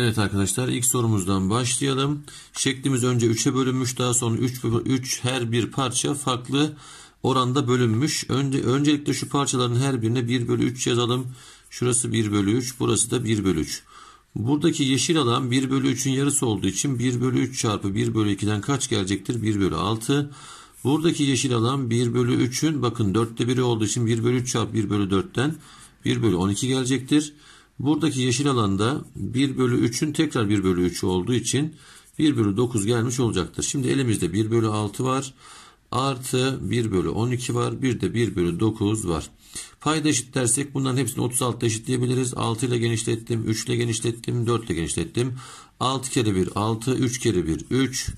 Evet arkadaşlar ilk sorumuzdan başlayalım. Şeklimiz önce 3'e bölünmüş daha sonra 3, 3 her bir parça farklı oranda bölünmüş. Önce, öncelikle şu parçaların her birine 1 bölü 3 yazalım. Şurası 1 bölü 3 burası da 1 bölü 3. Buradaki yeşil alan 1 bölü 3'ün yarısı olduğu için 1 bölü 3 çarpı 1 bölü 2'den kaç gelecektir? 1 bölü 6. Buradaki yeşil alan 1 bölü 3'ün bakın 4'te 1'i olduğu için 1 bölü 3 çarpı 1 bölü 4'ten 1 bölü 12 gelecektir. Buradaki yeşil alanda 1 bölü 3'ün tekrar 1 bölü 3'ü olduğu için 1 bölü 9 gelmiş olacaktır. Şimdi elimizde 1 bölü 6 var. Artı 1 bölü 12 var. Bir de 1 bölü 9 var. Payda eşitlersek bunların hepsini 36 eşitleyebiliriz. 6 ile genişlettim. 3 ile genişlettim. 4 ile genişlettim. 6 kere 1 6. 3 kere 1 3.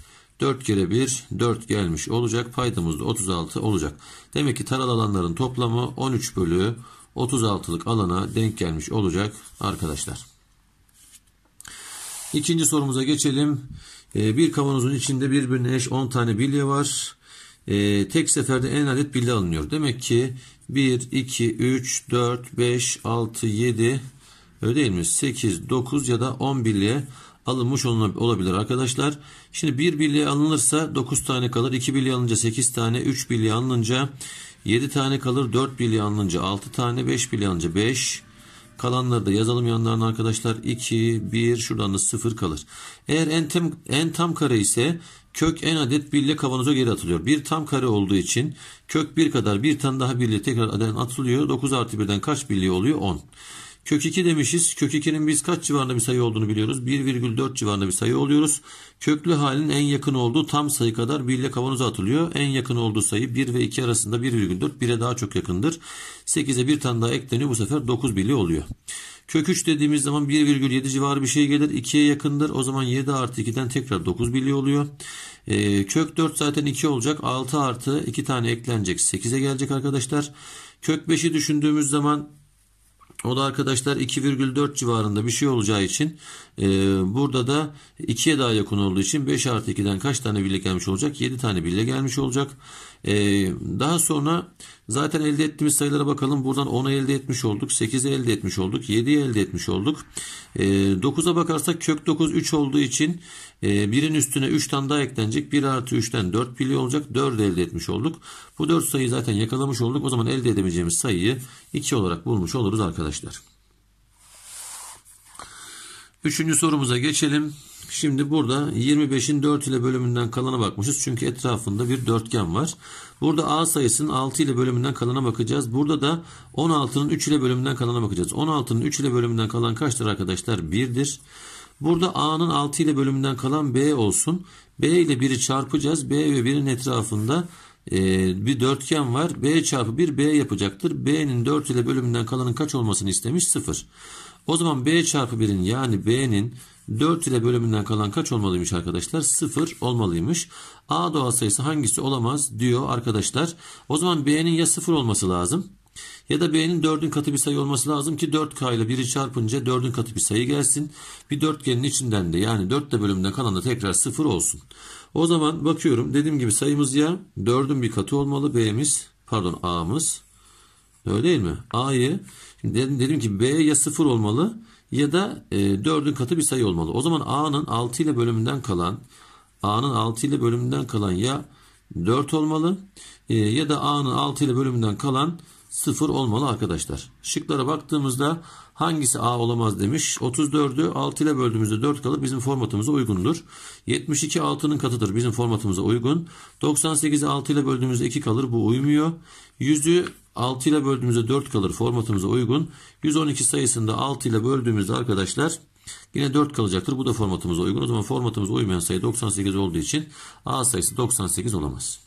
4 kere 1 4 gelmiş olacak. Paydamız da 36 olacak. Demek ki taralı alanların toplamı 13 bölü 36'lık alana denk gelmiş olacak arkadaşlar. İkinci sorumuza geçelim. Ee, bir kavanozun içinde birbirine eş 10 tane bilye var. Ee, tek seferde en adet bilye alınıyor. Demek ki 1, 2, 3, 4, 5, 6, 7 öyle değil mi? 8, 9 ya da 10 bilye alınmış olabilir arkadaşlar. Şimdi 1 bilye alınırsa 9 tane kalır. 2 bilye alınca 8 tane. 3 bilye alınca 7 tane kalır 4 bilyanlınca 6 tane 5 bilyanlınca 5 Kalanları da yazalım yanlarına arkadaşlar. 2, 1 şuradan da 0 kalır. Eğer en tam, en tam kare ise kök en adet 1 kavanoza geri atılıyor. Bir tam kare olduğu için kök 1 kadar bir tane daha 1 tekrar aden atılıyor. 9 artı 1'den kaç birliği oluyor? 10. Kök 2 demişiz. Kök 2'nin biz kaç civarında bir sayı olduğunu biliyoruz. 1,4 civarında bir sayı oluyoruz. Köklü halin en yakın olduğu tam sayı kadar 1 ile kavanoza atılıyor. En yakın olduğu sayı 1 ve 2 arasında 1,4. 1'e daha çok yakındır. 8'e bir tane daha ekleniyor. Bu sefer 9 birliği oluyor. Kök 3 dediğimiz zaman 1,7 civarı bir şey gelir. 2'ye yakındır. O zaman 7 artı 2'den tekrar 9 birliği oluyor. E, kök 4 zaten 2 olacak. 6 artı 2 tane eklenecek. 8'e gelecek arkadaşlar. Kök 5'i düşündüğümüz zaman o da arkadaşlar 2,4 civarında bir şey olacağı için e, burada da 2'ye daha yakın olduğu için 5 artı 2'den kaç tane birle gelmiş olacak? 7 tane birle gelmiş olacak. Ee, daha sonra zaten elde ettiğimiz sayılara bakalım. Buradan 10'u elde etmiş olduk. 8'i elde etmiş olduk. 7'yi elde etmiş olduk. 9'a ee, bakarsak kök 9 3 olduğu için e, birin üstüne 3 tane daha eklenecek. 1 artı 3'ten 4 milyon olacak. 4 elde etmiş olduk. Bu 4 sayıyı zaten yakalamış olduk. O zaman elde edemeyeceğimiz sayıyı 2 olarak bulmuş oluruz arkadaşlar. Üçüncü sorumuza geçelim. Şimdi burada 25'in 4 ile bölümünden kalana bakmışız. Çünkü etrafında bir dörtgen var. Burada A sayısının 6 ile bölümünden kalana bakacağız. Burada da 16'nın 3 ile bölümünden kalana bakacağız. 16'nın 3 ile bölümünden kalan kaçtır arkadaşlar? 1'dir. Burada A'nın 6 ile bölümünden kalan B olsun. B ile 1'i çarpacağız. B ve 1'in etrafında e, bir dörtgen var. B çarpı 1 B yapacaktır. B'nin 4 ile bölümünden kalanın kaç olmasını istemiş? 0. O zaman B çarpı 1'in yani B'nin 4 ile bölümünden kalan kaç olmalıymış arkadaşlar? 0 olmalıymış. A doğal sayısı hangisi olamaz diyor arkadaşlar. O zaman B'nin ya 0 olması lazım ya da B'nin 4'ün katı bir sayı olması lazım ki 4K ile 1'i çarpınca 4'ün katı bir sayı gelsin. Bir dörtgenin içinden de yani 4 ile bölümünden kalan da tekrar 0 olsun. O zaman bakıyorum dediğim gibi sayımız ya 4'ün bir katı olmalı B'miz pardon A'mız. Öyle değil mi? A'yı dedim, dedim ki B ya 0 olmalı ya da e, 4'ün katı bir sayı olmalı. O zaman A'nın 6 ile bölümünden kalan A'nın 6 ile bölümünden kalan ya 4 olmalı e, ya da A'nın 6 ile bölümünden kalan 0 olmalı arkadaşlar. Şıklara baktığımızda hangisi A olamaz demiş. 34'ü 6 ile böldüğümüzde 4 kalır. Bizim formatımıza uygundur. 72 6'nın katıdır. Bizim formatımıza uygun. 98'i 6 ile böldüğümüzde 2 kalır. Bu uymuyor. 100'ü 6 ile böldüğümüzde 4 kalır formatımıza uygun. 112 sayısında 6 ile böldüğümüzde arkadaşlar yine 4 kalacaktır. Bu da formatımıza uygun. O zaman formatımıza uymayan sayı 98 olduğu için A sayısı 98 olamaz.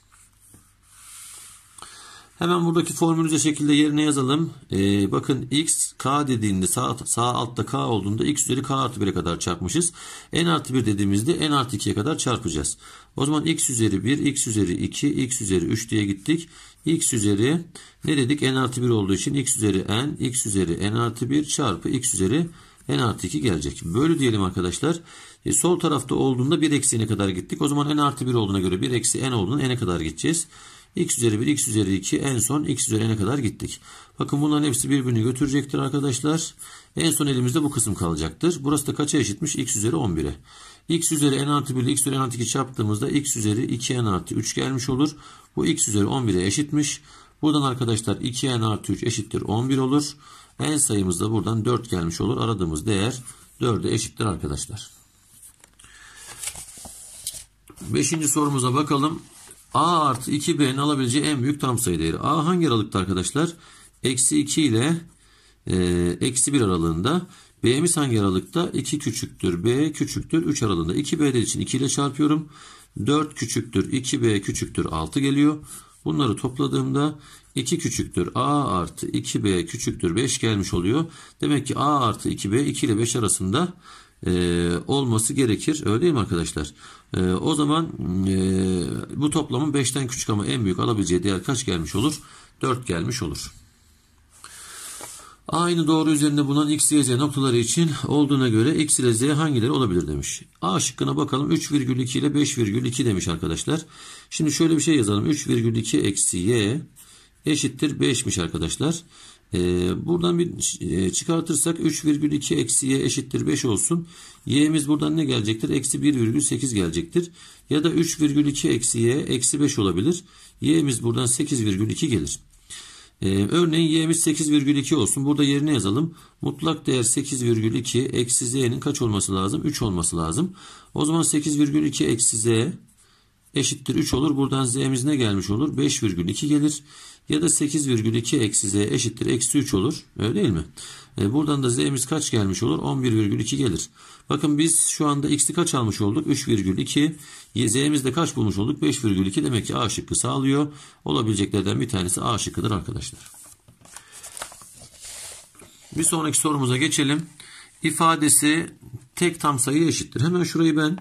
Hemen buradaki formülüze şekilde yerine yazalım. Ee, bakın x k dediğinde sağ, sağ altta k olduğunda x üzeri k artı 1'e kadar çarpmışız. n artı 1 dediğimizde n artı 2'ye kadar çarpacağız. O zaman x üzeri 1, x üzeri 2, x üzeri 3 diye gittik x üzeri ne dedik n artı 1 olduğu için x üzeri n x üzeri n artı 1 çarpı x üzeri n artı 2 gelecek. Böyle diyelim arkadaşlar. E, sol tarafta olduğunda 1 eksi n'e kadar gittik. O zaman n artı 1 olduğuna göre 1 eksi n olduğunda n'e kadar gideceğiz. x üzeri 1 x üzeri 2 en son x üzeri n'e kadar gittik. Bakın bunların hepsi birbirini götürecektir arkadaşlar. En son elimizde bu kısım kalacaktır. Burası da kaça eşitmiş? x üzeri 11'e x üzeri n artı 1 ile x üzeri n artı 2 çarptığımızda x üzeri 2 n artı 3 gelmiş olur. Bu x üzeri 11'e eşitmiş. Buradan arkadaşlar 2 n artı 3 eşittir 11 olur. N sayımız da buradan 4 gelmiş olur. Aradığımız değer 4'e eşittir arkadaşlar. Beşinci sorumuza bakalım. A artı 2B'nin alabileceği en büyük tam sayı değeri. A hangi aralıkta arkadaşlar? Eksi 2 ile e, eksi 1 aralığında. B'miz hangi aralıkta? 2 küçüktür. B küçüktür. 3 aralığında. 2 B'den için 2 ile çarpıyorum. 4 küçüktür. 2B küçüktür. 6 geliyor. Bunları topladığımda 2 küçüktür A artı 2B küçüktür 5 gelmiş oluyor. Demek ki A artı 2B 2 ile 5 arasında e, olması gerekir. Öyle değil mi arkadaşlar? E, o zaman e, bu toplamın 5'ten küçük ama en büyük alabileceği değer kaç gelmiş olur? 4 gelmiş olur. Aynı doğru üzerinde bulunan x, y, z noktaları için olduğuna göre x ile z hangileri olabilir demiş. A şıkkına bakalım 3,2 ile 5,2 demiş arkadaşlar. Şimdi şöyle bir şey yazalım. 3,2 eksi y eşittir 5'miş arkadaşlar. Ee, buradan bir e, çıkartırsak 3,2 eksi y eşittir 5 olsun. y'miz buradan ne gelecektir? Eksi 1,8 gelecektir. Ya da 3,2 eksi y eksi 5 olabilir. y'miz buradan 8,2 gelir. Ee, örneğin y'miz 8,2 olsun. Burada yerine yazalım. Mutlak değer 8,2 eksi z'nin kaç olması lazım? 3 olması lazım. O zaman 8,2 eksi z eşittir 3 olur. Buradan z'miz ne gelmiş olur? 5,2 gelir. Ya da 8,2 eksi z eşittir eksi 3 olur. Öyle değil mi? E, buradan da z'miz kaç gelmiş olur? 11,2 gelir. Bakın biz şu anda x'i kaç almış olduk? 3,2. Z'miz de kaç bulmuş olduk? 5,2 demek ki a şıkkı sağlıyor. Olabileceklerden bir tanesi a şıkkıdır arkadaşlar. Bir sonraki sorumuza geçelim. İfadesi tek tam sayı eşittir. Hemen şurayı ben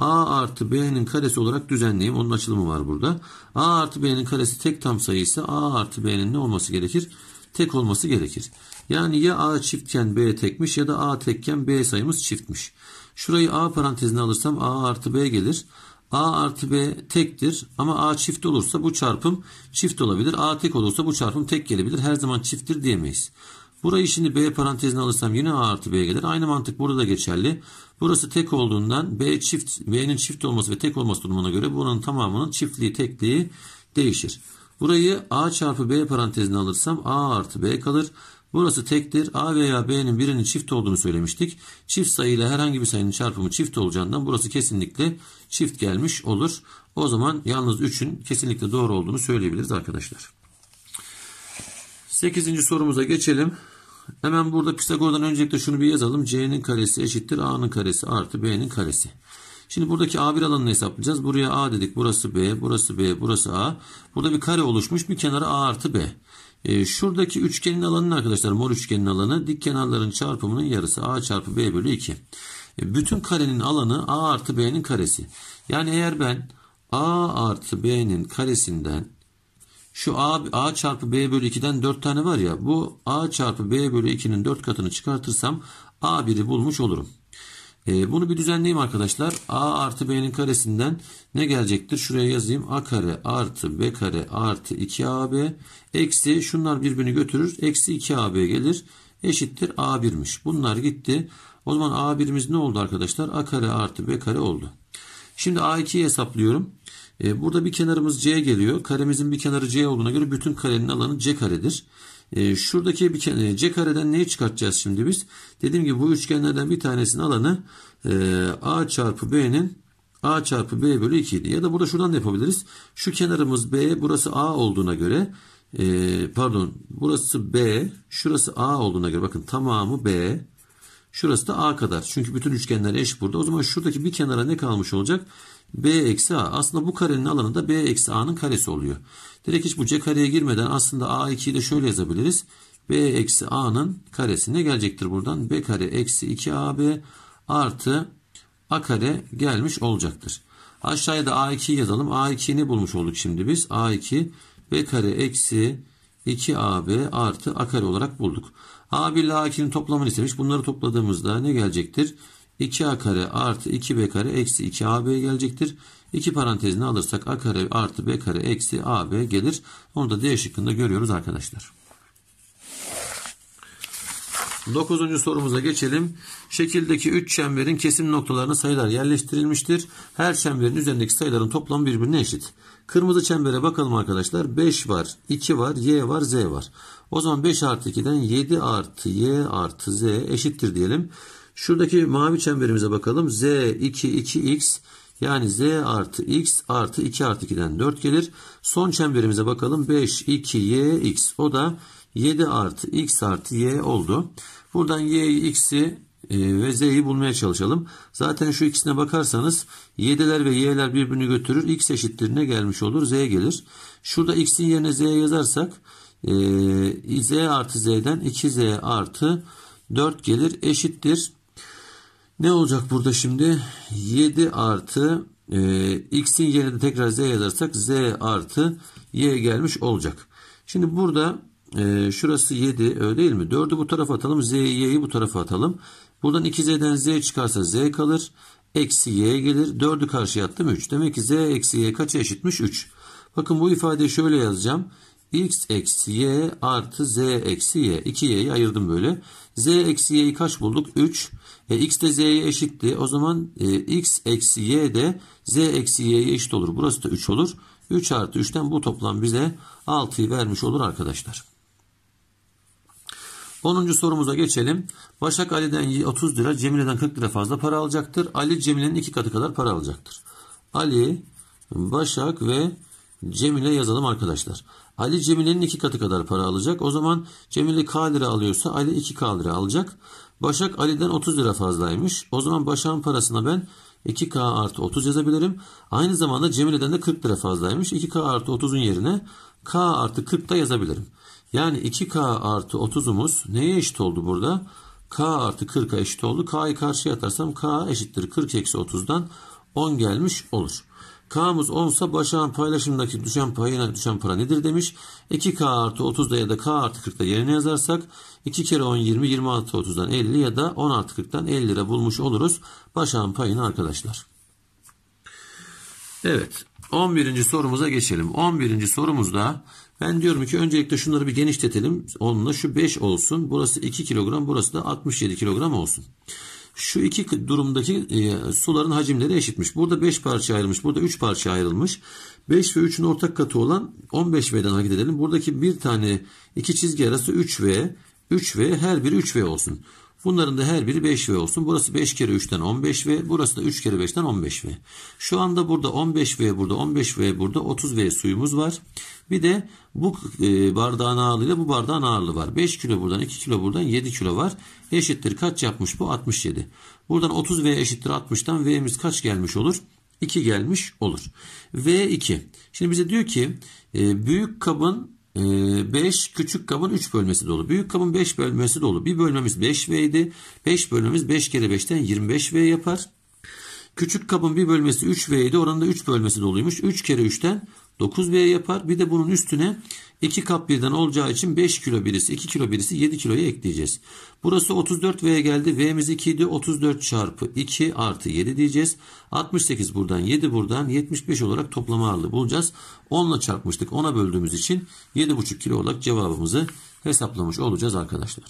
a artı b'nin karesi olarak düzenleyeyim. Onun açılımı var burada. a artı b'nin karesi tek tam sayı ise a artı b'nin ne olması gerekir? Tek olması gerekir. Yani ya A çiftken B tekmiş ya da A tekken B sayımız çiftmiş. Şurayı A parantezine alırsam A artı B gelir. A artı B tektir ama A çift olursa bu çarpım çift olabilir. A tek olursa bu çarpım tek gelebilir. Her zaman çifttir diyemeyiz. Burayı şimdi B parantezine alırsam yine A artı B gelir. Aynı mantık burada da geçerli. Burası tek olduğundan B çift, B'nin çift olması ve tek olması durumuna göre bunun tamamının çiftliği, tekliği değişir. Burayı A çarpı B parantezine alırsam A artı B kalır. Burası tektir. A veya B'nin birinin çift olduğunu söylemiştik. Çift sayı ile herhangi bir sayının çarpımı çift olacağından burası kesinlikle çift gelmiş olur. O zaman yalnız 3'ün kesinlikle doğru olduğunu söyleyebiliriz arkadaşlar. 8. sorumuza geçelim. Hemen burada Pisagor'dan öncelikle şunu bir yazalım. C'nin karesi eşittir A'nın karesi artı B'nin karesi. Şimdi buradaki A1 alanını hesaplayacağız. Buraya A dedik. Burası B, burası B, burası A. Burada bir kare oluşmuş. Bir kenara A artı B. Ee, şuradaki üçgenin alanı arkadaşlar? Mor üçgenin alanı dik kenarların çarpımının yarısı. A çarpı B bölü 2. Ee, bütün karenin alanı A artı B'nin karesi. Yani eğer ben A artı B'nin karesinden şu A, A çarpı B bölü 2'den 4 tane var ya bu A çarpı B bölü 2'nin 4 katını çıkartırsam A1'i bulmuş olurum. E, bunu bir düzenleyeyim arkadaşlar. A artı B'nin karesinden ne gelecektir? Şuraya yazayım. A kare artı B kare artı 2AB eksi şunlar birbirini götürür. Eksi 2AB gelir. Eşittir A1'miş. Bunlar gitti. O zaman A1'imiz ne oldu arkadaşlar? A kare artı B kare oldu. Şimdi A2'yi hesaplıyorum. E, burada bir kenarımız C geliyor. Karemizin bir kenarı C olduğuna göre bütün karenin alanı C karedir. Ee, şuradaki bir kenara e, C kareden neyi çıkartacağız şimdi biz? Dediğim gibi bu üçgenlerden bir tanesinin alanı e, A çarpı B'nin A çarpı B bölü 2 idi. Ya da burada şuradan da yapabiliriz. Şu kenarımız B burası A olduğuna göre e, pardon burası B şurası A olduğuna göre bakın tamamı B şurası da A kadar. Çünkü bütün üçgenler eş burada. O zaman şuradaki bir kenara ne kalmış olacak? b eksi a. Aslında bu karenin alanı da b eksi a'nın karesi oluyor. Direkt hiç bu c kareye girmeden aslında a2'yi de şöyle yazabiliriz. b eksi a'nın karesi ne gelecektir buradan. b kare eksi 2ab artı a kare gelmiş olacaktır. Aşağıya da a2'yi yazalım. a ne bulmuş olduk şimdi biz. a2 b kare eksi 2ab artı a kare olarak bulduk. a1 ile a2'nin toplamını istemiş. Bunları topladığımızda ne gelecektir? 2a kare artı 2b kare eksi 2ab gelecektir. 2 parantezini alırsak a kare artı b kare eksi ab gelir. Onu da D şıkkında görüyoruz arkadaşlar. 9. sorumuza geçelim. Şekildeki 3 çemberin kesim noktalarına sayılar yerleştirilmiştir. Her çemberin üzerindeki sayıların toplamı birbirine eşit. Kırmızı çembere bakalım arkadaşlar. 5 var, 2 var, y var, z var. O zaman 5 artı 2'den 7 artı y artı z eşittir diyelim. Şuradaki mavi çemberimize bakalım. Z 2 2x yani z artı x artı 2 artı 2'den 4 gelir. Son çemberimize bakalım. 5 2 y x o da 7 artı x artı y oldu. Buradan y'yi x'i e, ve z'yi bulmaya çalışalım. Zaten şu ikisine bakarsanız 7'ler ve y'ler birbirini götürür. x eşittirine gelmiş olur. z gelir. Şurada x'in yerine z yazarsak e, z artı z'den 2z artı 4 gelir. Eşittir. Ne olacak burada şimdi? 7 artı e, x'in yerine tekrar z yazarsak z artı y gelmiş olacak. Şimdi burada e, şurası 7 öyle değil mi? 4'ü bu tarafa atalım. z y'yi bu tarafa atalım. Buradan 2z'den z çıkarsa z kalır. Eksi y gelir. 4'ü karşıya attım 3. Demek ki z eksi y kaça eşitmiş? 3. Bakın bu ifadeyi şöyle yazacağım x eksi y artı z eksi y. 2y'yi ayırdım böyle. z eksi y'yi kaç bulduk? 3. E, x de z'ye eşitti. O zaman e, x eksi y de z eksi y'ye eşit olur. Burası da 3 olur. 3 artı 3'ten bu toplam bize 6'yı vermiş olur arkadaşlar. 10. sorumuza geçelim. Başak Ali'den 30 lira, Cemile'den 40 lira fazla para alacaktır. Ali Cemile'nin iki katı kadar para alacaktır. Ali, Başak ve Cemile yazalım arkadaşlar. Ali Cemile'nin iki katı kadar para alacak. O zaman Cemile K lira alıyorsa Ali 2K lira alacak. Başak Ali'den 30 lira fazlaymış. O zaman Başak'ın parasına ben 2K artı 30 yazabilirim. Aynı zamanda Cemile'den de 40 lira fazlaymış. 2K artı 30'un yerine K artı 40 da yazabilirim. Yani 2K artı 30'umuz neye eşit oldu burada? K artı 40'a eşit oldu. K'yı karşıya atarsam K eşittir 40 eksi 30'dan 10 gelmiş olur. K'mız 10 sa başağın paylaşımdaki düşen payına düşen para nedir demiş. 2K artı 30'da ya da K artı 40'da yerine yazarsak 2 kere 10 20 20 artı 30'dan 50 ya da 10 artı 40'dan 50 lira bulmuş oluruz. Başağın payını arkadaşlar. Evet 11. sorumuza geçelim. 11. sorumuzda ben diyorum ki öncelikle şunları bir genişletelim. Onunla şu 5 olsun. Burası 2 kilogram burası da 67 kilogram olsun. Şu iki durumdaki e, suların hacimleri eşitmiş. Burada 5 parça ayrılmış. Burada 3 parça ayrılmış. 5 ve 3'ün ortak katı olan 15V'den hareket edelim. Buradaki bir tane iki çizgi arası 3V. 3V her biri 3V olsun. Bunların da her biri 5V olsun. Burası 5 kere 3'ten 15V. Burası da 3 kere 5'ten 15V. Şu anda burada 15V burada 15V burada 30V suyumuz var. Bir de bu e, bardağın ağırlığı ile bu bardağın ağırlığı var. 5 kilo buradan 2 kilo buradan 7 kilo var. Eşittir kaç yapmış bu? 67. Buradan 30V eşittir 60'tan V'miz kaç gelmiş olur? 2 gelmiş olur. V2. Şimdi bize diyor ki e, büyük kabın 5 ee, küçük kabın 3 bölmesi dolu. Büyük kabın 5 bölmesi dolu. Bir bölmemiz 5V idi. 5 bölmemiz 5 kere 5'ten 25V yapar. Küçük kabın bir bölmesi 3V idi. Oranında 3 bölmesi doluymuş. 3 kere 3'ten 9V yapar. Bir de bunun üstüne 2 kap birden olacağı için 5 kilo birisi 2 kilo birisi 7 kiloya ekleyeceğiz. Burası 34 V geldi. V'miz 2 idi. 34 çarpı 2 artı 7 diyeceğiz. 68 buradan 7 buradan 75 olarak toplama ağırlığı bulacağız. 10 ile çarpmıştık. 10'a böldüğümüz için 7,5 kilo olarak cevabımızı hesaplamış olacağız arkadaşlar.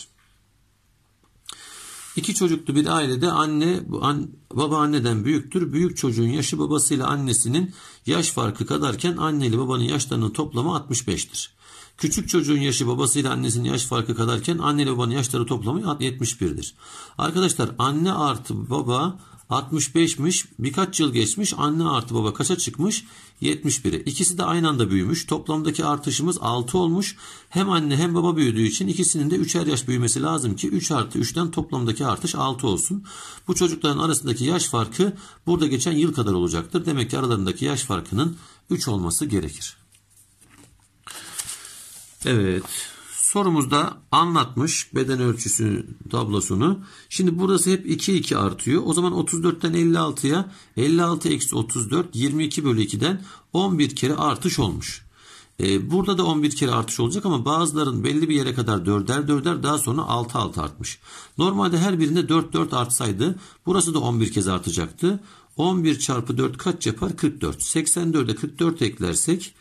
İki çocuklu bir ailede anne an, babaanneden büyüktür. Büyük çocuğun yaşı babasıyla annesinin yaş farkı kadarken anne ile babanın yaşlarının toplamı 65'tir. Küçük çocuğun yaşı babasıyla annesinin yaş farkı kadarken anne ile babanın yaşları toplamı 71'dir. Arkadaşlar anne artı baba 65'miş birkaç yıl geçmiş anne artı baba kaça çıkmış 71'e ikisi de aynı anda büyümüş toplamdaki artışımız 6 olmuş hem anne hem baba büyüdüğü için ikisinin de 3'er yaş büyümesi lazım ki 3 artı 3'ten toplamdaki artış 6 olsun bu çocukların arasındaki yaş farkı burada geçen yıl kadar olacaktır demek ki aralarındaki yaş farkının 3 olması gerekir. Evet. Sorumuzda anlatmış beden ölçüsü tablosunu. Şimdi burası hep 2 2 artıyor. O zaman 34'ten 56'ya 56 eksi 34 22 bölü 2'den 11 kere artış olmuş. Ee, burada da 11 kere artış olacak ama bazıların belli bir yere kadar 4'er 4'er daha sonra 6 6 artmış. Normalde her birinde 4 4 artsaydı burası da 11 kez artacaktı. 11 çarpı 4 kaç yapar? 44. 84'e 44 eklersek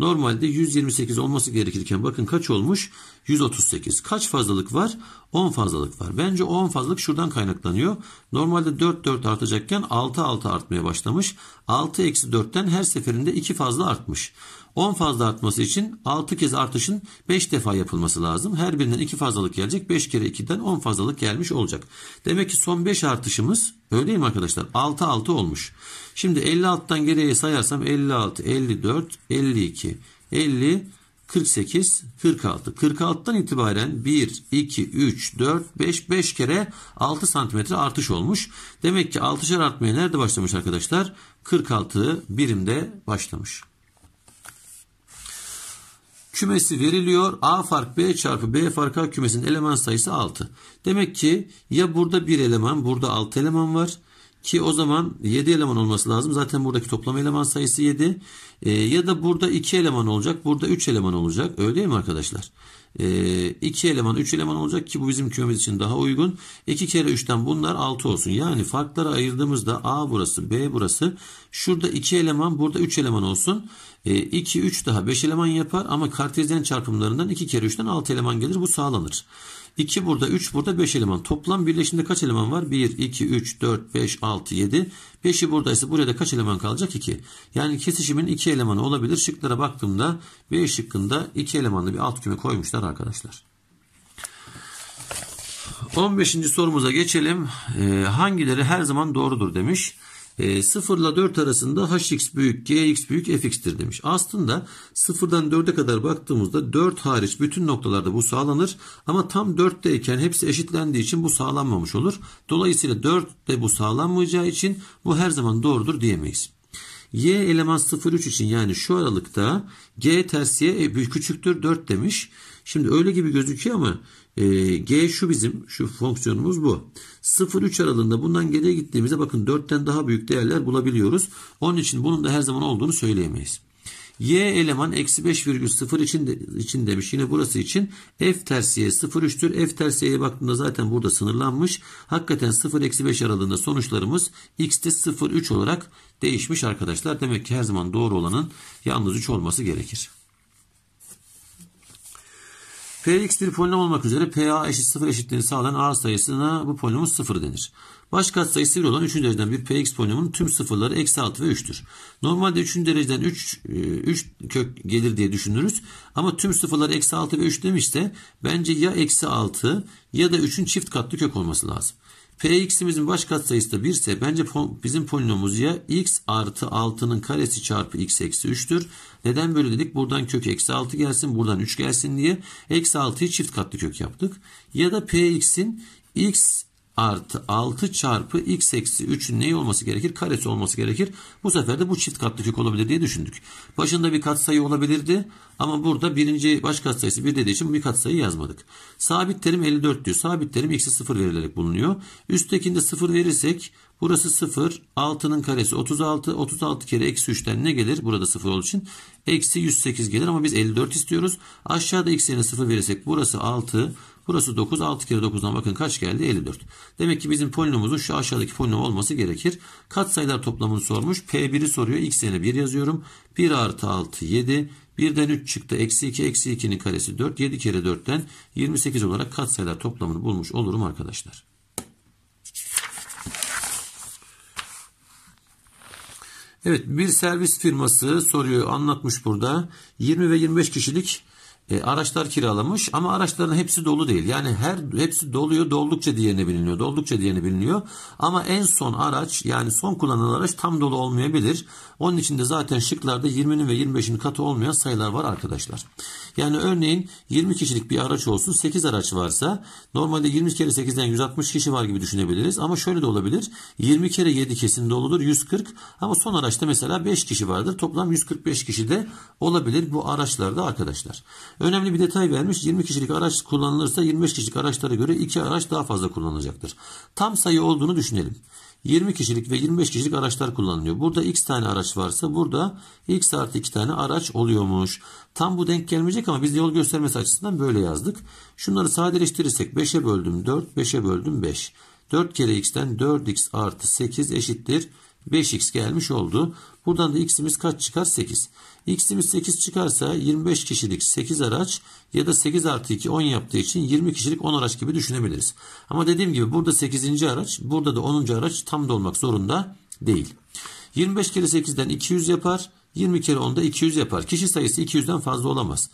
Normalde 128 olması gerekirken bakın kaç olmuş? 138. Kaç fazlalık var? 10 fazlalık var. Bence 10 fazlalık şuradan kaynaklanıyor. Normalde 4 4 artacakken 6 6 artmaya başlamış. 6 eksi 4'ten her seferinde 2 fazla artmış. 10 fazla artması için 6 kez artışın 5 defa yapılması lazım. Her birinden 2 fazlalık gelecek. 5 kere 2'den 10 fazlalık gelmiş olacak. Demek ki son 5 artışımız öyle değil mi arkadaşlar? 6 6 olmuş. Şimdi 56'dan geriye sayarsam 56, 54, 52, 50, 48, 46. 46'dan itibaren 1, 2, 3, 4, 5, 5 kere 6 santimetre artış olmuş. Demek ki 6'şer artmaya nerede başlamış arkadaşlar? 46 birimde başlamış kümesi veriliyor. A fark B çarpı B fark A kümesinin eleman sayısı 6. Demek ki ya burada bir eleman burada 6 eleman var. Ki o zaman 7 eleman olması lazım. Zaten buradaki toplam eleman sayısı 7. E, ee, ya da burada 2 eleman olacak. Burada 3 eleman olacak. Öyle değil mi arkadaşlar? 2 ee, eleman 3 eleman olacak ki bu bizim kümemiz için daha uygun. 2 kere 3'ten bunlar 6 olsun. Yani farkları ayırdığımızda A burası B burası. Şurada 2 eleman burada 3 eleman olsun. 2, e, 3 daha 5 eleman yapar ama kartezyen çarpımlarından 2 kere 3'ten 6 eleman gelir. Bu sağlanır. 2 burada 3 burada 5 eleman. Toplam birleşimde kaç eleman var? 1, 2, 3, 4, 5, 6, 7. 5'i buradaysa buraya da kaç eleman kalacak? 2. Yani kesişimin 2 elemanı olabilir. Şıklara baktığımda B şıkkında 2 elemanlı bir alt küme koymuşlar arkadaşlar. 15. sorumuza geçelim. Ee, hangileri her zaman doğrudur demiş. E, 0 ile 4 arasında hx büyük gx büyük fx'tir demiş. Aslında 0'dan 4'e kadar baktığımızda 4 hariç bütün noktalarda bu sağlanır. Ama tam 4'teyken hepsi eşitlendiği için bu sağlanmamış olur. Dolayısıyla 4 de bu sağlanmayacağı için bu her zaman doğrudur diyemeyiz. Y eleman 0,3 için yani şu aralıkta G tersiye e, küçüktür 4 demiş. Şimdi öyle gibi gözüküyor ama ee, G şu bizim şu fonksiyonumuz bu. 0-3 aralığında bundan geriye gittiğimizde bakın 4'ten daha büyük değerler bulabiliyoruz. Onun için bunun da her zaman olduğunu söyleyemeyiz. Y eleman eksi 5,0 için, de, için demiş. Yine burası için F tersiye 0,3'tür. F tersiyeye baktığında zaten burada sınırlanmış. Hakikaten 0 5 aralığında sonuçlarımız x'te 0,3 olarak değişmiş arkadaşlar. Demek ki her zaman doğru olanın yalnız 3 olması gerekir. Px bir polinom olmak üzere PA eşit 0 eşitliğini sağlayan A sayısına bu polinomun 0 denir. Baş katsayısı 1 olan 3. dereceden bir Px polinomunun tüm sıfırları eksi 6 ve 3'tür. Normalde 3. dereceden 3, 3 e, kök gelir diye düşünürüz. Ama tüm sıfırları eksi 6 ve 3 demişse bence ya eksi 6 ya da 3'ün çift katlı kök olması lazım. Px'imizin baş katsayısı da 1 ise bence bizim polinomumuz ya x artı 6'nın karesi çarpı x eksi 3'tür. Neden böyle dedik? Buradan kök eksi 6 gelsin buradan 3 gelsin diye. Eksi 6'yı çift katlı kök yaptık. Ya da Px'in x artı 6 çarpı x eksi 3'ün neyi olması gerekir? Karesi olması gerekir. Bu sefer de bu çift katlı kök olabilir diye düşündük. Başında bir katsayı olabilirdi ama burada birinci baş katsayısı 1 dediği için bir katsayı yazmadık. Sabit terim 54 diyor. Sabit terim x'i 0 verilerek bulunuyor. Üsttekinde 0 verirsek burası 0. 6'nın karesi 36. 36 kere eksi 3'ten ne gelir? Burada 0 olduğu için. Eksi 108 gelir ama biz 54 istiyoruz. Aşağıda x'e yerine 0 verirsek burası 6. Burası 9. 6 kere 9'dan bakın kaç geldi? 54. Demek ki bizim polinomumuzun şu aşağıdaki polinom olması gerekir. sayılar toplamını sormuş. P1'i soruyor. X yerine 1 yazıyorum. 1 artı 6 7. 1'den 3 çıktı. Eksi 2 eksi 2'nin karesi 4. 7 kere 4'ten 28 olarak sayılar toplamını bulmuş olurum arkadaşlar. Evet bir servis firması soruyor anlatmış burada. 20 ve 25 kişilik e, araçlar kiralamış ama araçların hepsi dolu değil. Yani her hepsi doluyor doldukça diğerine biniliyor doldukça diğerine biniliyor. Ama en son araç yani son kullanılan araç tam dolu olmayabilir. Onun için de zaten şıklarda 20'nin ve 25'in katı olmayan sayılar var arkadaşlar. Yani örneğin 20 kişilik bir araç olsun 8 araç varsa normalde 20 kere 8'den 160 kişi var gibi düşünebiliriz. Ama şöyle de olabilir 20 kere 7 kesin doludur 140 ama son araçta mesela 5 kişi vardır. Toplam 145 kişi de olabilir bu araçlarda arkadaşlar. Önemli bir detay vermiş 20 kişilik araç kullanılırsa 25 kişilik araçlara göre 2 araç daha fazla kullanılacaktır. Tam sayı olduğunu düşünelim. 20 kişilik ve 25 kişilik araçlar kullanılıyor. Burada x tane araç varsa burada x artı 2 tane araç oluyormuş. Tam bu denk gelmeyecek ama biz yol göstermesi açısından böyle yazdık. Şunları sadeleştirirsek 5'e böldüm 4, 5'e böldüm 5. 4 kere x'ten 4x artı 8 eşittir 5x gelmiş oldu. Buradan da x'imiz kaç çıkar? 8. x'imiz 8 çıkarsa 25 kişilik 8 araç ya da 8 artı 2 10 yaptığı için 20 kişilik 10 araç gibi düşünebiliriz. Ama dediğim gibi burada 8. araç burada da 10. araç tam da olmak zorunda değil. 25 kere 8'den 200 yapar. 20 kere 10'da 200 yapar. Kişi sayısı 200'den fazla olamaz.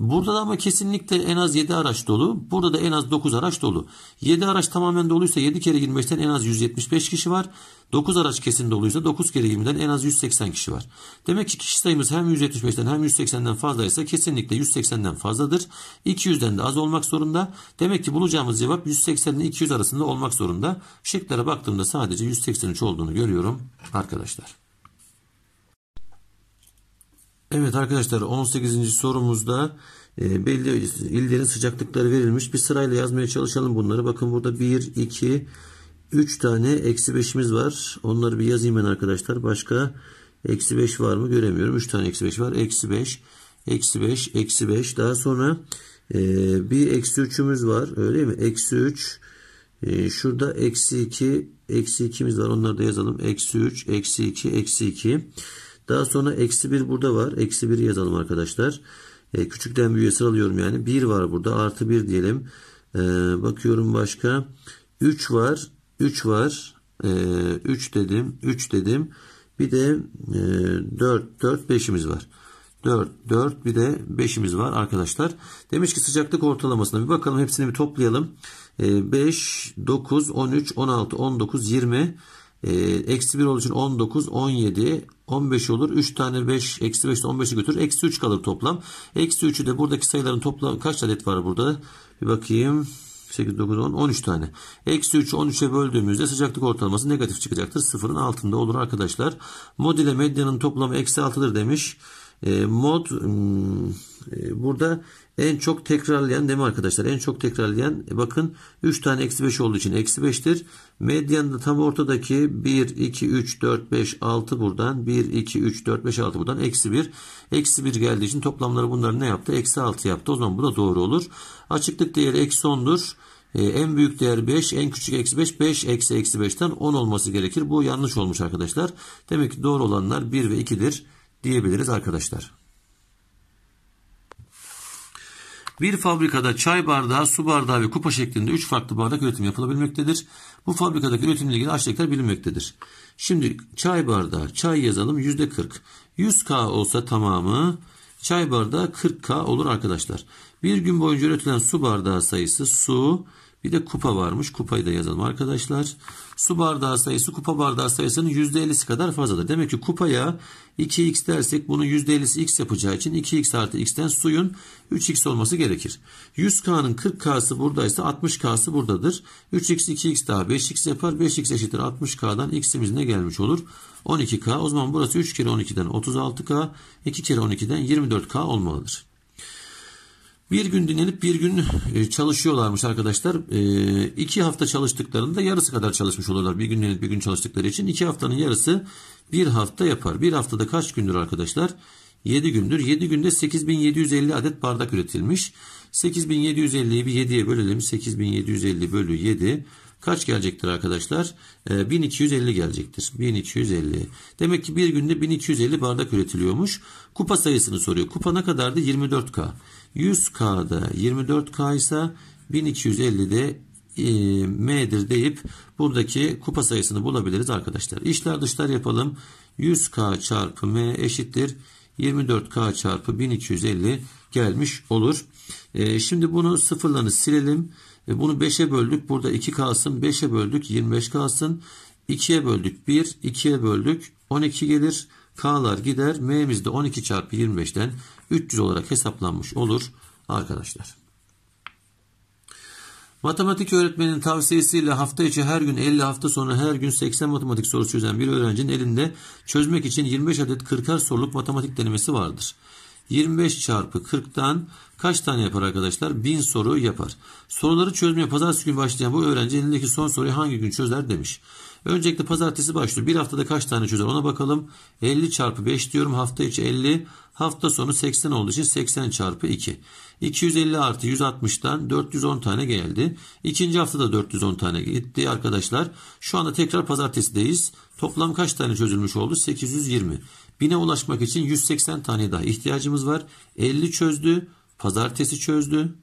Burada da ama kesinlikle en az 7 araç dolu. Burada da en az 9 araç dolu. 7 araç tamamen doluysa 7 kere 25'ten en az 175 kişi var. 9 araç kesin doluysa 9 kere 20'den en az 180 kişi var. Demek ki kişi sayımız hem 175'ten hem 180'den fazlaysa kesinlikle 180'den fazladır. 200'den de az olmak zorunda. Demek ki bulacağımız cevap 180 ile 200 arasında olmak zorunda. Şeklere baktığımda sadece 183 olduğunu görüyorum arkadaşlar. Evet arkadaşlar 18. sorumuzda e, belli illerin sıcaklıkları verilmiş. Bir sırayla yazmaya çalışalım bunları. Bakın burada 1, 2, 3 tane eksi 5'imiz var. Onları bir yazayım ben arkadaşlar. Başka eksi 5 var mı göremiyorum. 3 tane eksi 5 var. Eksi 5, eksi 5, eksi 5. Daha sonra e, bir eksi 3'ümüz var. Öyle mi? Eksi 3. E, şurada eksi 2, eksi 2'miz var. Onları da yazalım. Eksi 3, eksi 2, eksi 2. Daha sonra eksi 1 burada var. Eksi 1 yazalım arkadaşlar. E, küçükten büyüğe sıralıyorum yani. 1 var burada. Artı 1 diyelim. E, bakıyorum başka. 3 var. 3 var. E, 3 dedim. 3 dedim. Bir de e, 4, 4, 5'imiz var. 4, 4 bir de 5'imiz var arkadaşlar. Demiş ki sıcaklık ortalamasına bir bakalım. Hepsini bir toplayalım. E, 5, 9, 13, 16, 19, 20, ee, eksi 1 olduğu için 19, 17, 15 olur. 3 tane 5, eksi 5 15'i götür, Eksi 3 kalır toplam. Eksi 3'ü de buradaki sayıların toplam kaç adet var burada? Bir bakayım. 8, 9, 10, 13 tane. Eksi 3'ü 13'e böldüğümüzde sıcaklık ortalaması negatif çıkacaktır. Sıfırın altında olur arkadaşlar. Mod ile medyanın toplamı eksi 6'dır demiş. E, mod hmm, e, burada en çok tekrarlayan değil mi arkadaşlar? En çok tekrarlayan e, bakın 3 tane eksi 5 olduğu için eksi 5'tir. Medyanın da tam ortadaki 1, 2, 3, 4, 5, 6 buradan 1, 2, 3, 4, 5, 6 buradan eksi 1. Eksi 1 geldiği için toplamları bunları ne yaptı? Eksi 6 yaptı. O zaman bu da doğru olur. Açıklık değeri eksi 10'dur. Ee, en büyük değer 5, en küçük eksi 5, 5 eksi eksi 5'ten 10 olması gerekir. Bu yanlış olmuş arkadaşlar. Demek ki doğru olanlar 1 ve 2'dir diyebiliriz arkadaşlar. Bir fabrikada çay bardağı, su bardağı ve kupa şeklinde 3 farklı bardak üretim yapılabilmektedir. Bu fabrikadaki üretimle ilgili aşağıdakiler bilinmektedir. Şimdi çay bardağı, çay yazalım %40. 100K olsa tamamı çay bardağı 40K olur arkadaşlar. Bir gün boyunca üretilen su bardağı sayısı su bir de kupa varmış. Kupayı da yazalım arkadaşlar. Arkadaşlar su bardağı sayısı kupa bardağı sayısının %50'si kadar fazladır. Demek ki kupaya 2x dersek bunun %50'si x yapacağı için 2x artı x'ten suyun 3x olması gerekir. 100k'nın 40k'sı buradaysa 60k'sı buradadır. 3x 2x daha 5x yapar. 5x eşittir 60k'dan x'imiz ne gelmiş olur? 12k. O zaman burası 3 kere 12'den 36k, 2 kere 12'den 24k olmalıdır. Bir gün dinlenip bir gün e, çalışıyorlarmış arkadaşlar. E, iki hafta çalıştıklarında yarısı kadar çalışmış olurlar. Bir gün dinlenip bir gün çalıştıkları için. iki haftanın yarısı bir hafta yapar. Bir haftada kaç gündür arkadaşlar? 7 gündür. 7 günde 8750 adet bardak üretilmiş. 8750'yi bir 7'ye bölelim. 8750 bölü 7 kaç gelecektir arkadaşlar? E, 1250 gelecektir. 1250. Demek ki bir günde 1250 bardak üretiliyormuş. Kupa sayısını soruyor. Kupa ne kadardı? 24K. 100K'da 24K ise 1250'de e, M'dir deyip buradaki kupa sayısını bulabiliriz arkadaşlar. İşler dışlar yapalım. 100K çarpı M eşittir. 24K çarpı 1250 gelmiş olur. E, şimdi bunu sıfırlarını silelim. E, bunu 5'e böldük. Burada 2 kalsın. 5'e böldük. 25 kalsın. 2'ye böldük 1. 2'ye böldük. 12 gelir. K'lar gider. M'miz de 12 çarpı 25'ten 300 olarak hesaplanmış olur arkadaşlar. Matematik öğretmeninin tavsiyesiyle hafta içi her gün 50 hafta sonra her gün 80 matematik sorusu çözen bir öğrencinin elinde çözmek için 25 adet 40'ar soruluk matematik denemesi vardır. 25 çarpı 40'tan kaç tane yapar arkadaşlar? 1000 soru yapar. Soruları çözmeye pazartesi günü başlayan bu öğrenci elindeki son soruyu hangi gün çözer demiş. Öncelikle pazartesi başlıyor. Bir haftada kaç tane çözer ona bakalım. 50 çarpı 5 diyorum. Hafta içi 50. Hafta sonu 80 olduğu için 80 çarpı 2. 250 artı 160'tan 410 tane geldi. İkinci haftada 410 tane gitti arkadaşlar. Şu anda tekrar pazartesideyiz. Toplam kaç tane çözülmüş oldu? 820. 1000'e ulaşmak için 180 tane daha ihtiyacımız var. 50 çözdü. Pazartesi çözdü.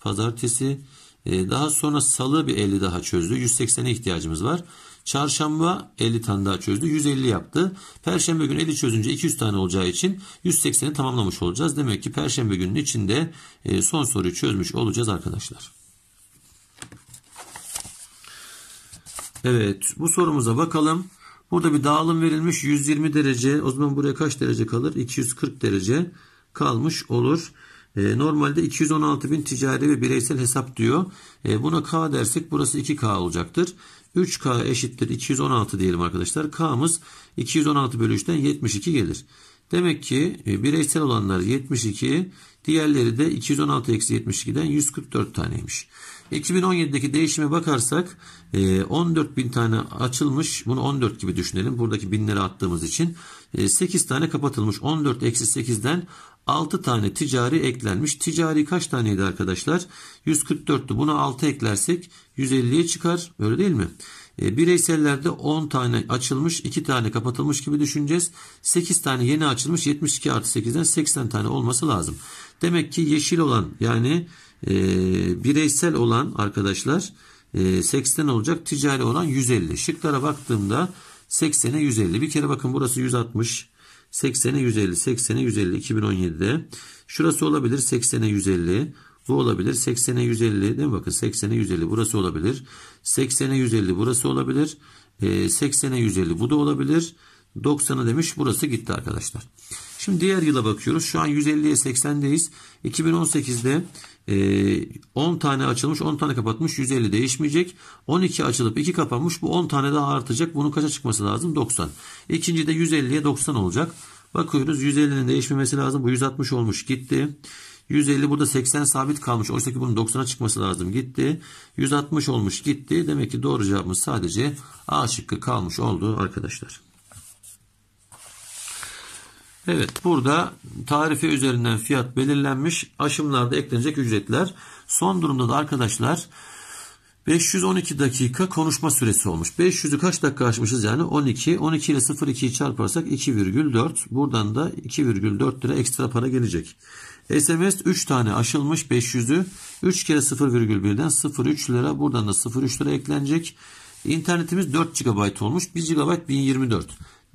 Pazartesi ee, daha sonra salı bir 50 daha çözdü. 180'e ihtiyacımız var. Çarşamba 50 tane daha çözdü. 150 yaptı. Perşembe günü 50 çözünce 200 tane olacağı için 180'i tamamlamış olacağız. Demek ki Perşembe gününün içinde e, son soruyu çözmüş olacağız arkadaşlar. Evet bu sorumuza bakalım. Burada bir dağılım verilmiş 120 derece. O zaman buraya kaç derece kalır? 240 derece kalmış olur. E, normalde 216 bin ticari ve bireysel hesap diyor. E, buna K dersek burası 2K olacaktır. 3K eşittir 216 diyelim arkadaşlar. K'mız 216 bölü 3'ten 72 gelir. Demek ki e, bireysel olanlar 72, diğerleri de 216 eksi 72'den 144 taneymiş. 2017'deki değişime bakarsak 14 e, bin tane açılmış. Bunu 14 gibi düşünelim. Buradaki binleri attığımız için 8 e, tane kapatılmış. 14 eksi 8'den 6 tane ticari eklenmiş. Ticari kaç taneydi arkadaşlar? 144'tü. Buna 6 eklersek 150'ye çıkar. Öyle değil mi? E, bireysellerde 10 tane açılmış, 2 tane kapatılmış gibi düşüneceğiz. 8 tane yeni açılmış, 72 artı 8'den 80 tane olması lazım. Demek ki yeşil olan yani e, bireysel olan arkadaşlar e, 80 olacak, ticari olan 150. Şıklara baktığımda 80'e 150. Bir kere bakın burası 160. 80'e 150. 80'e 150 2017'de. Şurası olabilir 80'e 150. Bu olabilir. 80'e 150 değil mi? Bakın 80'e 150 burası olabilir. 80'e 150 burası olabilir. E, 80'e 150 bu da olabilir. 90'ı demiş burası gitti arkadaşlar. Şimdi diğer yıla bakıyoruz. Şu an 150'ye 80'deyiz. 2018'de 10 ee, tane açılmış 10 tane kapatmış 150 değişmeyecek. 12 açılıp 2 kapanmış bu 10 tane daha artacak. Bunun kaça çıkması lazım? 90. İkinci de 150'ye 90 olacak. Bakıyoruz 150'nin değişmemesi lazım. Bu 160 olmuş gitti. 150 burada 80 sabit kalmış. Oysa ki bunun 90'a çıkması lazım. Gitti. 160 olmuş gitti. Demek ki doğru cevabımız sadece A şıkkı kalmış oldu arkadaşlar. Evet burada tarife üzerinden fiyat belirlenmiş. Aşımlarda eklenecek ücretler. Son durumda da arkadaşlar 512 dakika konuşma süresi olmuş. 500'ü kaç dakika aşmışız yani? 12. 12 ile 02'yi çarparsak 2,4. Buradan da 2,4 lira ekstra para gelecek. SMS 3 tane aşılmış 500'ü. 3 kere 0,1'den 0,3 lira. Buradan da 0,3 lira eklenecek. İnternetimiz 4 GB olmuş. 1 GB 1024.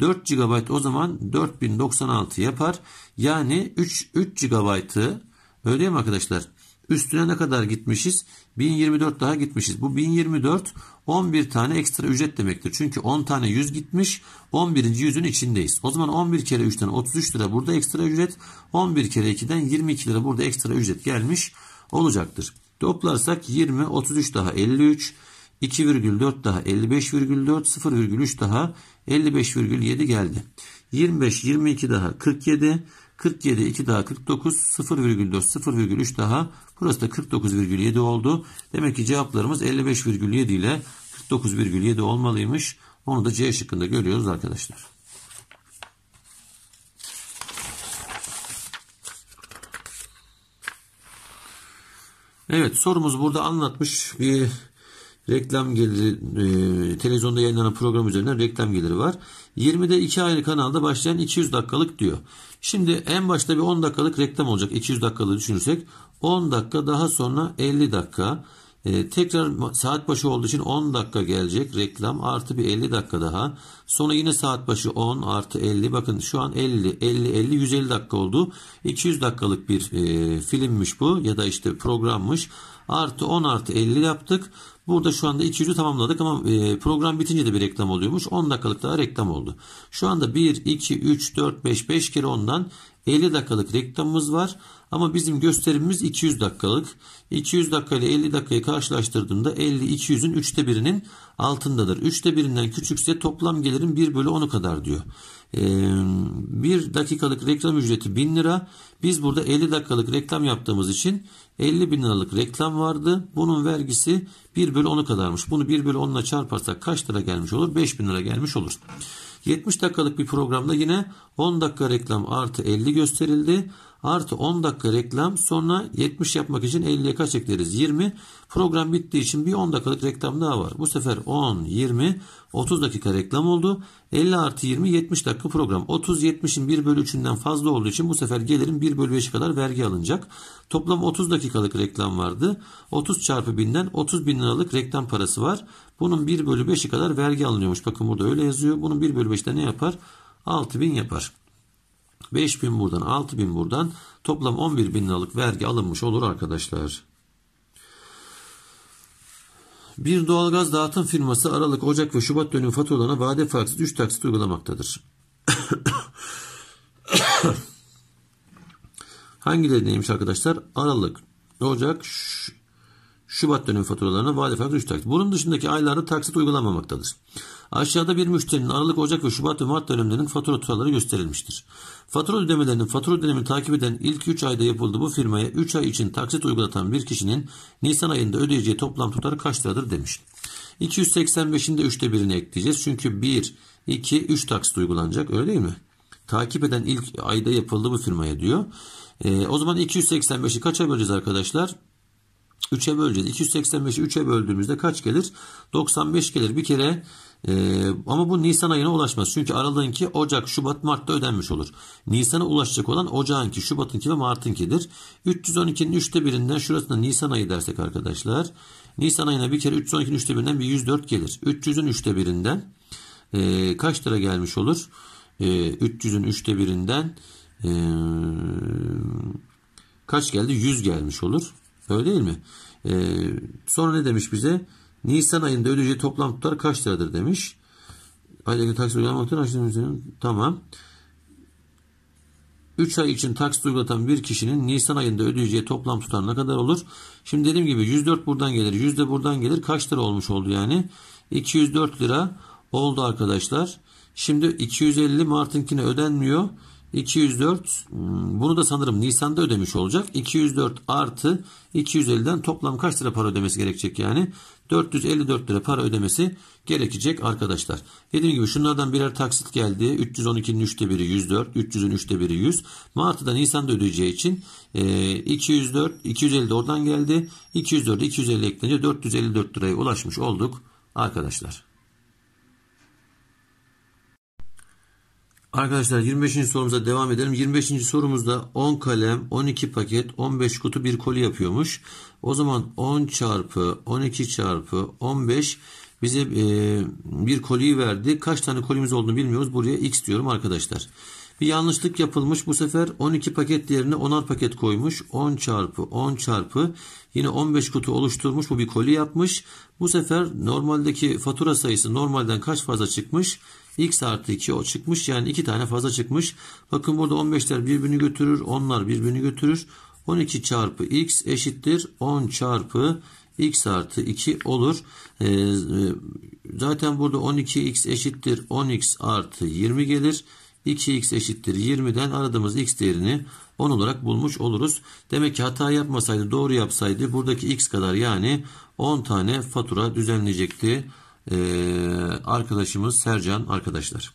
4 GB o zaman 4096 yapar. Yani 3, 3 GB'ı öyle değil mi arkadaşlar? Üstüne ne kadar gitmişiz? 1024 daha gitmişiz. Bu 1024 11 tane ekstra ücret demektir. Çünkü 10 tane 100 gitmiş. 11. yüzün içindeyiz. O zaman 11 kere 3'ten 33 lira burada ekstra ücret. 11 kere 2'den 22 lira burada ekstra ücret gelmiş olacaktır. Toplarsak 20, 33 daha 53, 2,4 daha 55,4, 0,3 daha 55,7 geldi. 25, 22 daha 47, 47, 2 daha 49, 0,4, 0,3 daha. Burası da 49,7 oldu. Demek ki cevaplarımız 55,7 ile 49,7 olmalıymış. Onu da C şıkkında görüyoruz arkadaşlar. Evet sorumuz burada anlatmış. Bir reklam geliri e, televizyonda yayınlanan program üzerinden reklam geliri var. 20'de iki ayrı kanalda başlayan 200 dakikalık diyor. Şimdi en başta bir 10 dakikalık reklam olacak 200 dakikalık düşünürsek 10 dakika daha sonra 50 dakika e, tekrar saat başı olduğu için 10 dakika gelecek reklam artı bir 50 dakika daha. Sonra yine saat başı 10 artı 50 bakın şu an 50 50 50 150 dakika oldu. 200 dakikalık bir e, filmmiş bu ya da işte programmış. Artı 10 artı 50 yaptık. Burada şu anda 200'ü tamamladık ama e, program bitince de bir reklam oluyormuş. 10 dakikalık daha reklam oldu. Şu anda 1, 2, 3, 4, 5, 5 kere ondan 50 dakikalık reklamımız var. Ama bizim gösterimimiz 200 dakikalık. 200 dakika ile 50 dakikayı karşılaştırdığımda 50 200'ün 3'te birinin altındadır. 3'te birinden küçükse toplam gelirin 1 bölü 10'u kadar diyor. Ee, 1 dakikalık reklam ücreti 1000 lira. Biz burada 50 dakikalık reklam yaptığımız için 50 bin liralık reklam vardı. Bunun vergisi 1 bölü 10'u kadarmış. Bunu 1 bölü 10'la çarparsak kaç lira gelmiş olur? 5 bin lira gelmiş olur. 70 dakikalık bir programda yine 10 dakika reklam artı 50 gösterildi. Artı 10 dakika reklam sonra 70 yapmak için 50'ye kaç ekleriz? 20. Program bittiği için bir 10 dakikalık reklam daha var. Bu sefer 10, 20, 30 dakika reklam oldu. 50 artı 20, 70 dakika program. 30, 70'in 1 bölü 3'ünden fazla olduğu için bu sefer gelirin 1 bölü 5'e kadar vergi alınacak. Toplam 30 dakikalık reklam vardı. 30 çarpı 1000'den 30 bin liralık reklam parası var. Bunun 1 bölü 5'i kadar vergi alınıyormuş. Bakın burada öyle yazıyor. Bunun 1 bölü 5'te ne yapar? 6000 yapar. 5000 buradan 6000 buradan toplam 11 bin liralık vergi alınmış olur arkadaşlar. Bir doğalgaz dağıtım firması Aralık, Ocak ve Şubat dönüm faturalarına vade farksız 3 taksit uygulamaktadır. Hangileri neymiş arkadaşlar? Aralık, Ocak, Şubat dönüm faturalarına vade farklı 3 taksit. Bunun dışındaki aylarda taksit uygulanmamaktadır. Aşağıda bir müşterinin Aralık, Ocak ve Şubat ve Mart dönemlerinin fatura tutarları gösterilmiştir. Fatura ödemelerinin fatura dönemini takip eden ilk 3 ayda yapıldı bu firmaya 3 ay için taksit uygulatan bir kişinin Nisan ayında ödeyeceği toplam tutarı kaç liradır demiş. 285'in de 3'te 1'ini ekleyeceğiz. Çünkü 1, 2, 3 taksit uygulanacak öyle değil mi? Takip eden ilk ayda yapıldı bu firmaya diyor. E, o zaman 285'i kaça böleceğiz arkadaşlar? 3'e böleceğiz. 285'i 3'e böldüğümüzde kaç gelir? 95 gelir. Bir kere ee, ama bu Nisan ayına ulaşmaz. Çünkü aralığınki Ocak, Şubat, Mart'ta ödenmiş olur. Nisan'a ulaşacak olan Ocağınki, Şubat'ınki ve Mart'ınkidir. 312'nin 3'te birinden şurasında Nisan ayı dersek arkadaşlar. Nisan ayına bir kere 312'nin 3'te birinden bir 104 gelir. 300'ün 3'te birinden e, kaç lira gelmiş olur? E, 300'ün 3'te birinden e, kaç geldi? 100 gelmiş olur. Öyle değil mi? Ee, sonra ne demiş bize? Nisan ayında ödeyeceği toplam tutar kaç liradır demiş. Aydaki taksit uygulamaktan açtığımızın tamam. 3 ay için taksit uygulatan bir kişinin Nisan ayında ödeyeceği toplam tutar ne kadar olur? Şimdi dediğim gibi 104 buradan gelir. 100 de buradan gelir. Kaç lira olmuş oldu yani? 204 lira oldu arkadaşlar. Şimdi 250 Mart'ınkine ödenmiyor. 204 hmm, bunu da sanırım Nisan'da ödemiş olacak. 204 artı 250'den toplam kaç lira para ödemesi gerekecek yani? 454 lira para ödemesi gerekecek arkadaşlar. Dediğim gibi şunlardan birer taksit geldi. 312'nin 3'te biri 104, 300'ün 3'te biri 100. Martı'da Nisan'da ödeyeceği için 204, e, 250 de oradan geldi. 204, 250 eklenince 454 liraya ulaşmış olduk arkadaşlar. Arkadaşlar 25. sorumuza devam edelim. 25. sorumuzda 10 kalem, 12 paket, 15 kutu bir koli yapıyormuş. O zaman 10 çarpı 12 çarpı 15 bize e, bir koliyi verdi. Kaç tane kolimiz olduğunu bilmiyoruz. Buraya x diyorum arkadaşlar. Bir yanlışlık yapılmış. Bu sefer 12 paket yerine 10'ar paket koymuş. 10 çarpı 10 çarpı yine 15 kutu oluşturmuş. Bu bir koli yapmış. Bu sefer normaldeki fatura sayısı normalden kaç fazla çıkmış? x artı 2 o çıkmış. Yani 2 tane fazla çıkmış. Bakın burada 15'ler birbirini götürür. Onlar birbirini götürür. 12 çarpı x eşittir 10 çarpı x artı 2 olur. Ee, zaten burada 12x eşittir 10x artı 20 gelir. 2x eşittir 20'den aradığımız x değerini 10 olarak bulmuş oluruz. Demek ki hata yapmasaydı doğru yapsaydı buradaki x kadar yani 10 tane fatura düzenleyecekti. Ee, arkadaşımız Sercan arkadaşlar.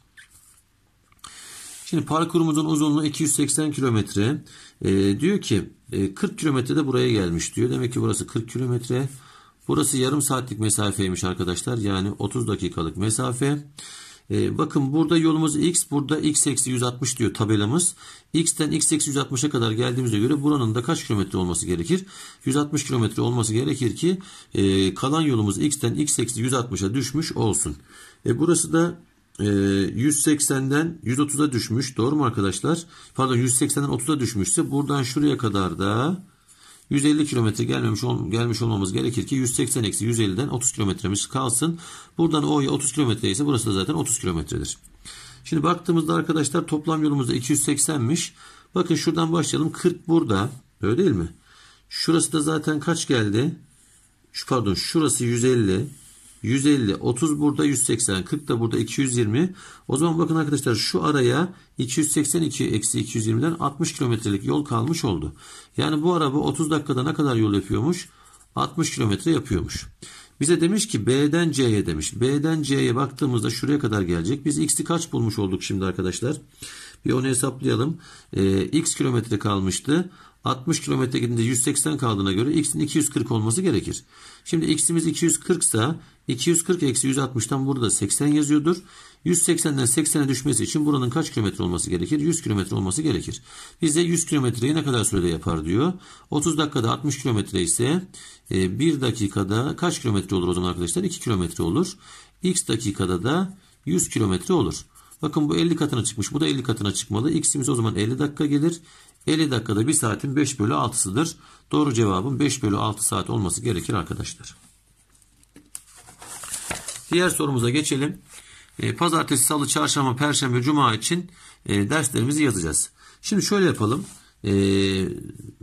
Şimdi parkurumuzun uzunluğu 280 kilometre. Ee, diyor ki 40 e, kilometrede buraya gelmiş diyor. Demek ki burası 40 kilometre. Burası yarım saatlik mesafeymiş arkadaşlar. Yani 30 dakikalık mesafe. E, bakın burada yolumuz x burada x eksi 160 diyor tabelamız. x'ten x eksi 160'a kadar geldiğimize göre buranın da kaç kilometre olması gerekir? 160 kilometre olması gerekir ki e, kalan yolumuz x'ten x eksi 160'a düşmüş olsun. E, burası da 180'den e, 130'a düşmüş. Doğru mu arkadaşlar? Pardon 180'den 30'a düşmüşse buradan şuraya kadar da 150 kilometre gelmemiş, ol, gelmiş olmamız gerekir ki 180 eksi 150'den 30 kilometremiz kalsın. Buradan O'ya 30 kilometre ise burası da zaten 30 kilometredir. Şimdi baktığımızda arkadaşlar toplam yolumuzda 280'miş. Bakın şuradan başlayalım. 40 burada. Öyle değil mi? Şurası da zaten kaç geldi? Şu, pardon şurası 150. 150, 30 burada 180, 40 da burada 220. O zaman bakın arkadaşlar şu araya 282 eksi 220'den 60 kilometrelik yol kalmış oldu. Yani bu araba 30 dakikada ne kadar yol yapıyormuş? 60 kilometre yapıyormuş. Bize demiş ki B'den C'ye demiş. B'den C'ye baktığımızda şuraya kadar gelecek. Biz X'i kaç bulmuş olduk şimdi arkadaşlar? Bir onu hesaplayalım. Ee, X kilometre kalmıştı. 60 km gidince 180 kaldığına göre x'in 240 olması gerekir. Şimdi x'imiz 240 ise 240 eksi 160'tan burada 80 yazıyordur. 180'den 80'e düşmesi için buranın kaç kilometre olması gerekir? 100 kilometre olması gerekir. Bize 100 kilometreyi ne kadar sürede yapar diyor. 30 dakikada 60 kilometre ise 1 e, dakikada kaç kilometre olur o zaman arkadaşlar? 2 kilometre olur. x dakikada da 100 kilometre olur. Bakın bu 50 katına çıkmış. Bu da 50 katına çıkmalı. X'imiz o zaman 50 dakika gelir. 50 dakikada 1 saatin 5 bölü 6'sıdır. Doğru cevabın 5 bölü 6 saat olması gerekir arkadaşlar. Diğer sorumuza geçelim. E, pazartesi, salı, çarşamba, perşembe, cuma için e, derslerimizi yazacağız. Şimdi şöyle yapalım. E,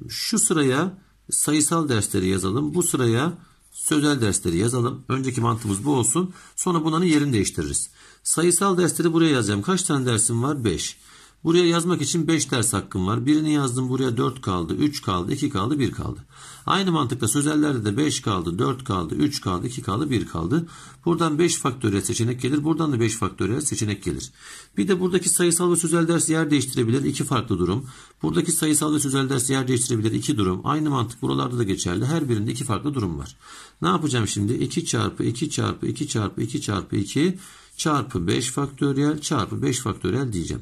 şu sıraya sayısal dersleri yazalım. Bu sıraya sözel dersleri yazalım. Önceki mantığımız bu olsun. Sonra bunların yerini değiştiririz. Sayısal dersleri buraya yazacağım. Kaç tane dersim var? 5. Buraya yazmak için 5 ders hakkım var. Birini yazdım buraya 4 kaldı, 3 kaldı, 2 kaldı, 1 kaldı. Aynı mantıkla sözellerde de 5 kaldı, 4 kaldı, 3 kaldı, 2 kaldı, 1 kaldı. Buradan 5 faktöriyel seçenek gelir. Buradan da 5 faktöriyel seçenek gelir. Bir de buradaki sayısal ve sözel ders yer değiştirebilir. iki farklı durum. Buradaki sayısal ve sözel ders yer değiştirebilir. iki durum. Aynı mantık buralarda da geçerli. Her birinde iki farklı durum var. Ne yapacağım şimdi? 2 çarpı 2 çarpı 2 çarpı 2 çarpı 2 çarpı 5 faktöriyel çarpı 5 faktöriyel diyeceğim.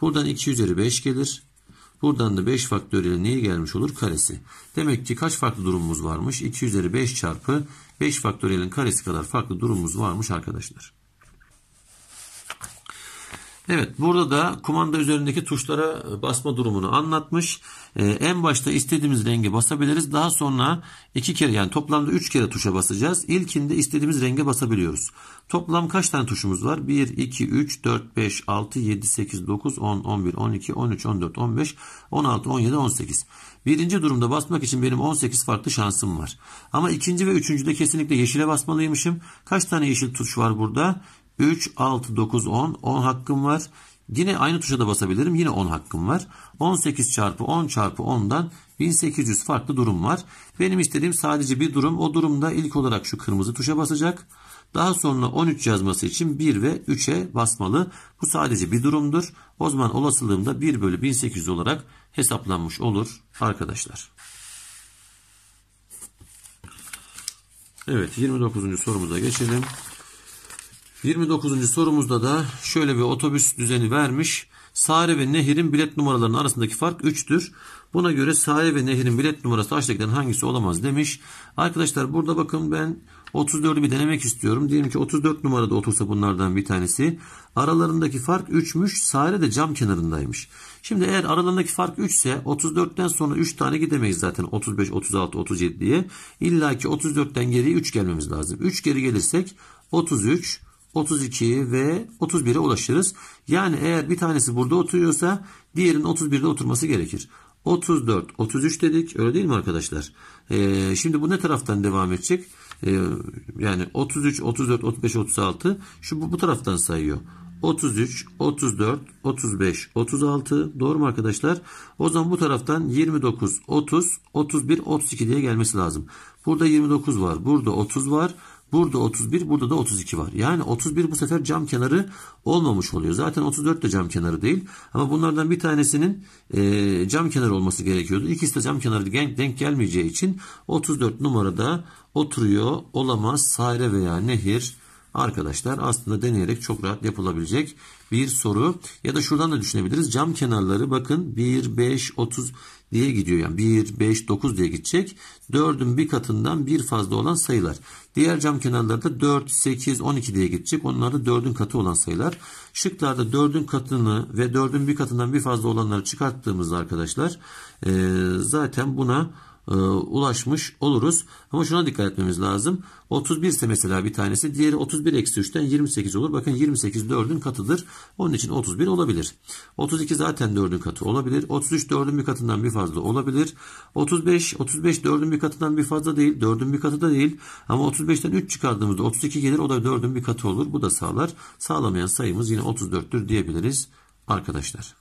Buradan 2 üzeri 5 gelir. Buradan da 5 faktöriyel neye gelmiş olur? Karesi. Demek ki kaç farklı durumumuz varmış? 2 üzeri 5 çarpı 5 faktöriyelin karesi kadar farklı durumumuz varmış arkadaşlar. Evet burada da kumanda üzerindeki tuşlara e, basma durumunu anlatmış. Ee, en başta istediğimiz rengi basabiliriz. Daha sonra iki kere yani toplamda üç kere tuşa basacağız. İlkinde istediğimiz renge basabiliyoruz. Toplam kaç tane tuşumuz var? 1, 2, 3, 4, 5, 6, 7, 8, 9, 10, 11, 12, 13, 14, 15, 16, 17, 18. Birinci durumda basmak için benim 18 farklı şansım var. Ama ikinci ve üçüncüde kesinlikle yeşile basmalıymışım. Kaç tane yeşil tuş var burada? 3, 6, 9, 10. 10 hakkım var. Yine aynı tuşa da basabilirim. Yine 10 hakkım var. 18 çarpı 10 çarpı 10'dan 1800 farklı durum var. Benim istediğim sadece bir durum. O durumda ilk olarak şu kırmızı tuşa basacak. Daha sonra 13 yazması için 1 ve 3'e basmalı. Bu sadece bir durumdur. O zaman olasılığım da 1 bölü 1800 olarak hesaplanmış olur arkadaşlar. Evet 29. sorumuza geçelim. 29. sorumuzda da şöyle bir otobüs düzeni vermiş. Sare ve Nehir'in bilet numaralarının arasındaki fark 3'tür. Buna göre Sare ve Nehir'in bilet numarası aşağıdakilerin hangisi olamaz demiş. Arkadaşlar burada bakın ben 34'ü bir denemek istiyorum. Diyelim ki 34 numarada otursa bunlardan bir tanesi. Aralarındaki fark 3'müş. Sare de cam kenarındaymış. Şimdi eğer aralarındaki fark 3 ise 34'ten sonra 3 tane gidemeyiz zaten 35, 36, 37 diye. İlla ki 34'ten geriye 3 gelmemiz lazım. 3 geri gelirsek 33, 32 ve 31'e ulaşırız. Yani eğer bir tanesi burada oturuyorsa diğerinin 31'de oturması gerekir. 34, 33 dedik. Öyle değil mi arkadaşlar? Ee, şimdi bu ne taraftan devam edecek? Ee, yani 33, 34, 35, 36 şu bu, bu taraftan sayıyor. 33, 34, 35, 36 doğru mu arkadaşlar? O zaman bu taraftan 29, 30, 31, 32 diye gelmesi lazım. Burada 29 var. Burada 30 var. Burada 31, burada da 32 var. Yani 31 bu sefer cam kenarı olmamış oluyor. Zaten 34 de cam kenarı değil. Ama bunlardan bir tanesinin e, cam kenarı olması gerekiyordu. İkisi de cam kenarı denk, denk gelmeyeceği için 34 numarada oturuyor olamaz sahile veya nehir arkadaşlar aslında deneyerek çok rahat yapılabilecek bir soru. Ya da şuradan da düşünebiliriz. Cam kenarları bakın 1, 5, 30 diye gidiyor. Yani 1, 5, 9 diye gidecek. 4'ün bir katından bir fazla olan sayılar. Diğer cam kenarları da 4, 8, 12 diye gidecek. Onlar da 4'ün katı olan sayılar. Şıklarda 4'ün katını ve 4'ün bir katından bir fazla olanları çıkarttığımızda arkadaşlar e, zaten buna e, ulaşmış oluruz. Ama şuna dikkat etmemiz lazım. 31 ise mesela bir tanesi. Diğeri 31 eksi 3'ten 28 olur. Bakın 28 4'ün katıdır. Onun için 31 olabilir. 32 zaten 4'ün katı olabilir. 33 4'ün bir katından bir fazla olabilir. 35 35 4'ün bir katından bir fazla değil. 4'ün bir katı da değil. Ama 35'ten 3 çıkardığımızda 32 gelir. O da 4'ün bir katı olur. Bu da sağlar. Sağlamayan sayımız yine 34'tür diyebiliriz arkadaşlar.